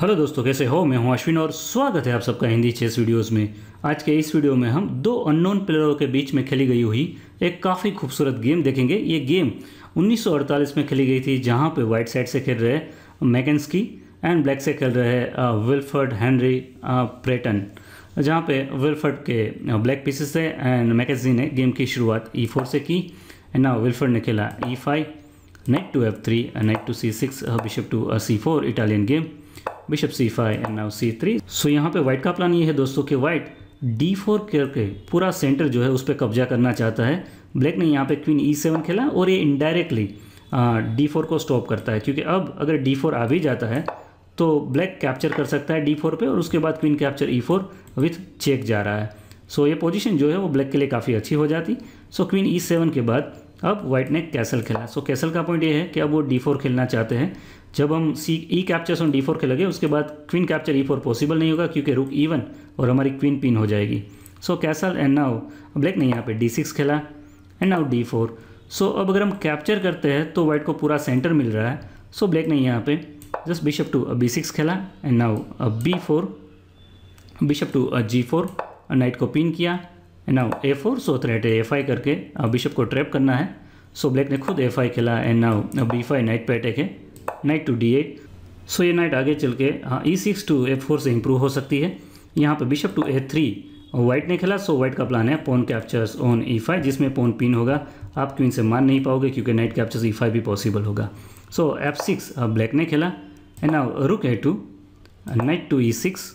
hello दोस्तों कैसे हो मैं हूं अश्विन और स्वागत है आप सबका हिंदी चेस वीडियोस में आज के इस वीडियो में हम दो अननोन प्लेयरों के बीच में खेली गई हुई एक काफ़ी खूबसूरत गेम देखेंगे ये गेम 1948 में खेली गई थी जहां पे वाइट साइड से खेल रहे की एंड ब्लैक से खेल रहे विल्फर्ड हैंनरी प्रेटन जहाँ पे विल्फर्ड के ब्लैक पीसेस थे एंड मैकेजी ने गेम की शुरुआत ई e से की एंड ना विल्फर्ड ने खेला e five knight to f three knight to c six bishop to c four Italian game bishop five and now c three so यहाँ पे वाइट का प्लान ये है दोस्तों कि वाइट फोर करके पूरा सेंटर जो है उस पर कब्जा करना चाहता है ब्लैक ने यहाँ पे क्वीन ई सेवन खेला और ये इनडायरेक्टली फोर को स्टॉप करता है क्योंकि अब अगर डी फोर आ भी जाता है तो ब्लैक कैप्चर कर सकता है डी फोर पर और उसके बाद queen capture e four with check जा रहा है सो so, ये पोजीशन जो है वो ब्लैक के लिए काफ़ी अच्छी हो जाती सो क्वीन ई सेवन के बाद अब व्हाइट ने कैसल खेला सो so, कैसल का पॉइंट ये है कि अब वो डी फोर खेलना चाहते हैं जब हम c e capture on d four खेलेंगे उसके बाद queen capture e four possible नहीं होगा क्योंकि रुक ईवन और हमारी क्वीन पिन हो जाएगी so castle and now black ने यहाँ पे डी सिक्स खेला and now d four so अब अगर हम कैप्चर करते हैं तो वाइट को पूरा सेंटर मिल रहा है सो so, ब्लैक ने यहाँ पे just bishop to b six खेला and now b four bishop to g four knight को पिन किया now a four so threat a f I करके अब बिशप को ट्रैप करना है सो ब्लैक ने खुद एफ आई खेला एंड नाउ अब बी फाइव नाइट पे अटैक है knight to d eight so ये नाइट आगे चल के हाँ e six to a four से इम्प्रूव हो सकती है यहाँ पर bishop to a three white ने खेला सो वाइट का प्लान है pawn captures on e five जिसमें पोन पिन होगा आप क्यों इनसे मान नहीं पाओगे क्योंकि नाइट कैप्चर्स ई फाइव भी पॉसिबल होगा सो एफ सिक्स ब्लैक ने खेला and now rook a two knight to e six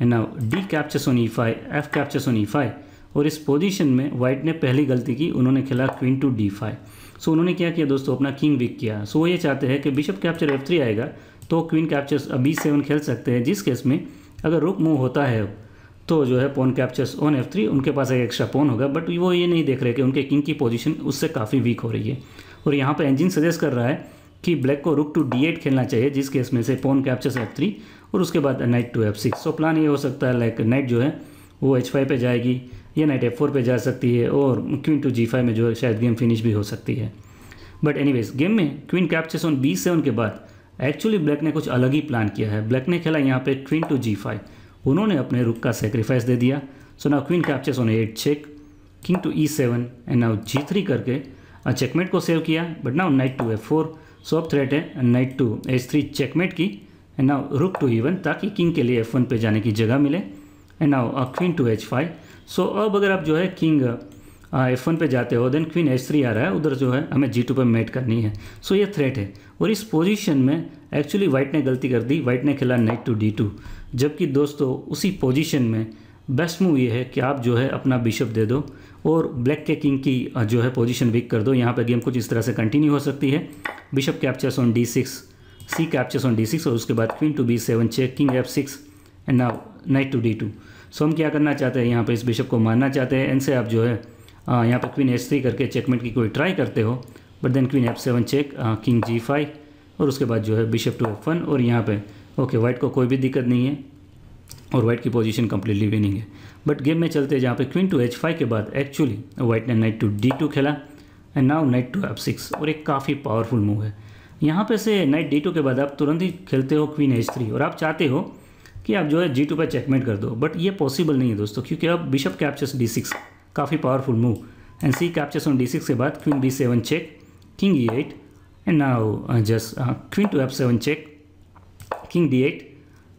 and now d captures on e five f captures on e five और इस पोजीशन में white ने पहली गलती की उन्होंने खेला queen to d five so उन्होंने क्या किया दोस्तों अपना किंग वीक किया सो so, वो ये चाहते हैं कि बिशप कैप्चर एफ थ्री आएगा तो क्वीन कैप्चर बी सेवन खेल सकते हैं जिस केस में अगर रुक मूव होता है तो जो है pawn captures on f three उनके पास एक एक्स्ट्रा पोन होगा बट वो ये नहीं देख रहे कि उनके किंग की पोजिशन उससे काफ़ी वीक हो रही है और यहाँ पर इंजिन सजेस्ट कर रहा है कि ब्लैक को रुक टू डी एट खेलना चाहिए जिस केस में से पोन कैप्चर्स एफ थ्री और उसके बाद knight to f six so plan ये हो सकता है लाइक नाइट जो है वो एच फाइव पर जाएगी ये नाइट एफ फोर पर जा सकती है और क्वीन टू जी फाइव में जो है शायद गेम फिनिश भी हो सकती है बट एनीवेज गेम में queen captures on b seven के बाद एक्चुअली ब्लैक ने कुछ अलग ही प्लान किया है ब्लैक ने खेला यहाँ पे क्वीन टू जी फाइव उन्होंने अपने रुक का सेक्रीफाइस दे दिया so now queen captures on eight check king to e seven and now g three करके चेकमेट को सेव किया but now knight to f four so अब थ्रेट है knight to h three checkmate की and now rook to e one ताकि king के लिए f one पे जाने की जगह मिले and now queen to h five so अब अगर आप जो है किंग एफ वन पर जाते हो देन क्वीन एच थ्री आ रहा है उधर जो है हमें जी टू पर मेट करनी है सो so, ये थ्रेट है और इस पोजीशन में एक्चुअली वाइट ने गलती कर दी वाइट ने खेला नाइट टू डी टू जबकि दोस्तों उसी पोजीशन में बेस्ट मूव ये है कि आप जो है अपना बिशप दे दो और ब्लैक के किंग की जो है पोजीशन वीक कर दो यहाँ पे गेम कुछ इस तरह से कंटिन्यू हो सकती है bishop captures on d six c captures on d six और उसके बाद queen to b seven check king f six and now knight to d two so हम क्या करना चाहते हैं यहाँ पर इस बिशप को मारना चाहते हैं इनसे आप जो है यहाँ पर क्वीन एच थ्री करके चेकमेंट की कोई ट्राई करते हो but then queen f seven check king g five और उसके बाद जो है बिशप टू एफ वन और यहाँ पे ओके वाइट को कोई भी दिक्कत नहीं है और वाइट की पोजीशन कम्प्लीटली विनिंग है बट गेम में चलते हैं जहाँ पे क्वीन टू एच फाइव के बाद एक्चुअली वाइट ने नाइट टू डी टू खेला and now knight to f six और एक काफ़ी पावरफुल मूव है यहाँ पे से नाइट डी टू के बाद आप तुरंत ही खेलते हो क्वीन एच थ्री और आप चाहते हो कि आप जो है जी टू पर चेकमेट कर दो बट ये पॉसिबल नहीं है दोस्तों क्योंकि अब बिशप कैप्चर्स डी सिक्स काफ़ी powerful move and c captures on d six के बाद queen d seven check king e eight and now just queen to f seven check king d eight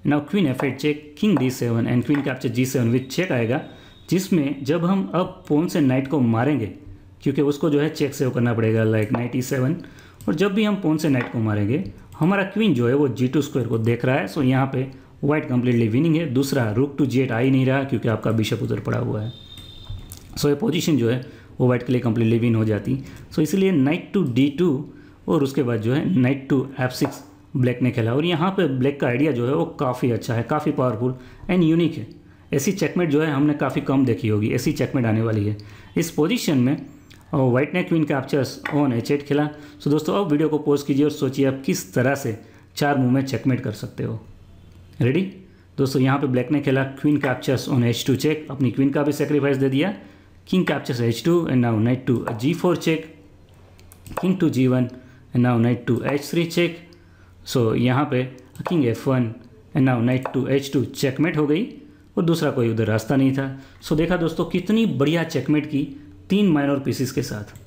now queen f eight check king d seven and queen capture g seven with check आएगा जिसमें जब हम अब पोन से night को मारेंगे क्योंकि उसको जो है चेक सेव करना पड़ेगा लाइक नाइट ई सेवन और जब भी हम पोन से नाइट को मारेंगे हमारा क्वीन जो है वो जी टू स्क्वायर को देख रहा है सो यहाँ पे वाइट कम्प्लीटली विनिंग है दूसरा रुक टू जेट आ ही नहीं रहा क्योंकि आपका बिशप उधर पड़ा हुआ है सो so, ये पोजीशन जो है वो व्हाइट के लिए कम्प्लीटली विन हो जाती सो so, इसलिए नाइट टू डी टू और उसके बाद जो है knight to f six black ने खेला और यहाँ पर ब्लैक का आइडिया जो है वो काफ़ी अच्छा है काफ़ी पावरफुल एंड यूनिक है ऐसी चेकमेट जो है हमने काफ़ी कम देखी होगी ऐसी चेकमेट आने वाली है इस पोजिशन में व्हाइट ने क्वीन कैप्चर्स ऑन एच चेट खेला सो दोस्तों अब वीडियो को पोस्ट कीजिए और सोचिए आप किस तरह से चार मूव में चेकमेट कर सकते हो रेडी दोस्तों यहाँ पे ब्लैक ने खेला queen captures on h two check अपनी क्वीन का भी सेक्रीफाइस दे दिया king captures h two and now knight to g four check king to g one and now knight to h three check so यहाँ पे king f one and now knight to h two checkmate हो गई और दूसरा कोई उधर रास्ता नहीं था सो देखा दोस्तों कितनी बढ़िया चेकमेट की तीन माइनर पीसीस के साथ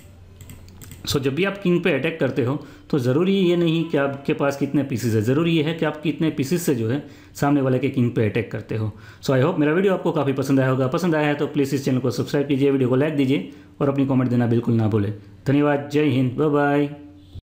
सो जब भी आप किंग पे अटैक करते हो तो ज़रूरी ये नहीं कि आपके पास कितने पीसीज है ज़रूरी ये है कि आप कितने पीसीज से जो है सामने वाले के किंग पे अटैक करते हो सो आई होप मेरा वीडियो आपको काफ़ी पसंद आया होगा पसंद आया है तो प्लीज़ इस चैनल को सब्सक्राइब कीजिए वीडियो को लाइक दीजिए और अपनी कॉमेंट देना बिल्कुल ना भूलें धन्यवाद जय हिंद बाय बाय